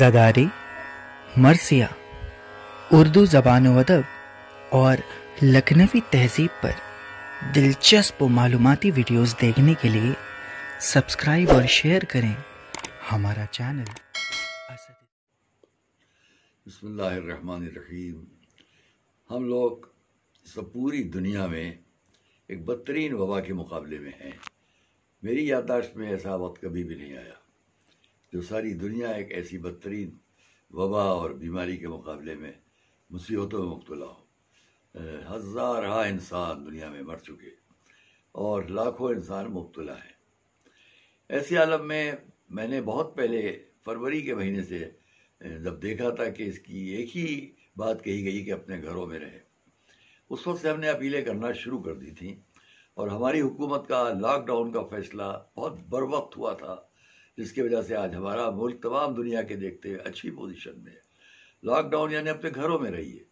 जदारी मरसिया उर्दू जबान अदब और लखनवी तहजीब पर दिलचस्प मालूमती वीडियोस देखने के लिए सब्सक्राइब और शेयर करें हमारा चैनल बसमीम हम लोग सब पूरी दुनिया में एक बदतरीन वबा के मुकाबले में हैं मेरी याददाश्त में ऐसा वक्त कभी भी नहीं आया जो सारी दुनिया एक ऐसी बदतरीन वबा और बीमारी के मुकाबले में मुसीबतों में मुबतला हो हज़ार हाँ इंसान दुनिया में मर चुके और लाखों इंसान मुबतला हैं ऐसे आलम में मैंने बहुत पहले फरवरी के महीने से जब देखा था कि इसकी एक ही बात कही गई कि अपने घरों में रहे उस वक्त से हमने अपीलें करना शुरू कर दी थी और हमारी हुकूमत का लॉकडाउन का फैसला बहुत बर वक्त हुआ था जिसकी वजह से आज हमारा मुल्क तमाम दुनिया के देखते अच्छी पोजिशन में है लॉकडाउन यानी अपने घरों में रहिए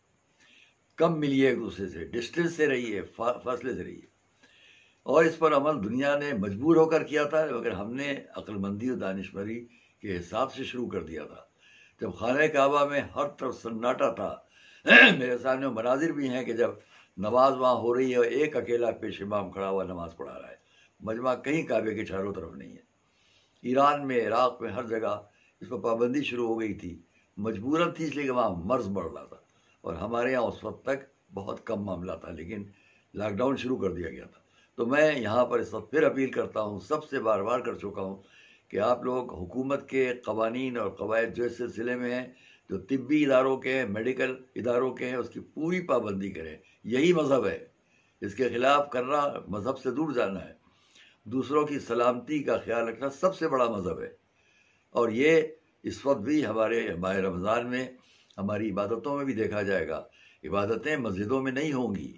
कम मिलिए एक दूसरे से डिस्टेंस से रहिए फासले से रहिए और इस पर अमल दुनिया ने मजबूर होकर किया था मगर हमने अक्लमंदी और दानश्वरी के हिसाब से शुरू कर दिया था जब खान काबा में हर तरफ सन्नाटा था मेरे सामने मनाजिर भी हैं कि जब नमाज वहाँ हो रही है और एक अकेला पेश इमाम खड़ा हुआ नमाज पढ़ा रहा है मजमा कहीं काबे के चारों तरफ नहीं है ईरान में इराक में हर जगह इस पर पाबंदी शुरू हो गई थी मजबूरन थी इसलिए कि वहाँ मर्ज बढ़ रहा था और हमारे यहाँ उस वक्त तक बहुत कम मामला था लेकिन लॉकडाउन शुरू कर दिया गया था तो मैं यहाँ पर इस वक्त फिर अपील करता हूँ सबसे बार बार कर चुका हूँ कि आप लोग हुकूमत के कवानीन और कवायद जो इस सिलसिले में हैं जो तिब्बी इदारों के हैं मेडिकल इदारों के हैं उसकी पूरी पाबंदी करें यही मज़हब है इसके ख़िलाफ़ करना मज़हब से दूर जाना है दूसरों की सलामती का ख्याल रखना सबसे बड़ा मज़हब है और ये इस वक्त भी हमारे माह रमज़ान में हमारी इबादतों में भी देखा जाएगा इबादतें मस्जिदों में नहीं होंगी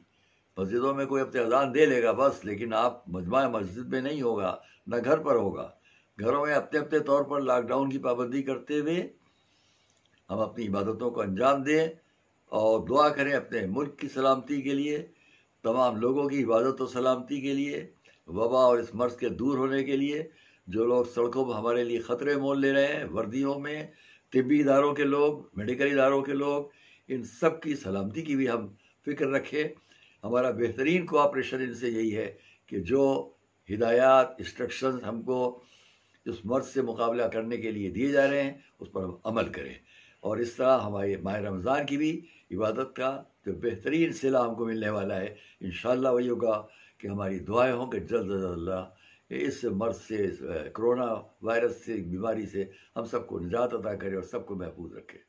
मस्जिदों में कोई अपने अजान दे लेगा बस लेकिन आप मजमा मस्जिद में नहीं होगा न घर पर होगा घरों में अपने अपने तौर पर लॉकडाउन की पाबंदी करते हुए हम अपनी इबादतों को अंजाम दें और दुआ करें अपने मुल्क की सलामती के लिए तमाम लोगों की इबादत और सलामती के लिए वबा और इस मर्ज के दूर होने के लिए जो लोग सड़कों पर हमारे लिए ख़तरे मोल ले रहे हैं वर्दियों में तिबी इदारों के लोग मेडिकल इदारों के लोग इन सब की सलामती की भी हम फिक्र रखें हमारा बेहतरीन कोऑपरेशन इनसे यही है कि जो हिदायत इंस्ट्रक्शन हमको इस मर्ज से मुकाबला करने के लिए दिए जा रहे हैं उस पर हम अमल करें और इस तरह हमारे माह रमज़ान की भी इबादत का जो बेहतरीन सिला हमको मिलने वाला है इन वही होगा कि हमारी दुआएं होंगे जल्द अज अल्लाह इस मर्ज से कोरोना वायरस से बीमारी से हम सबको निजात अदा करें और सबको महफूज रखे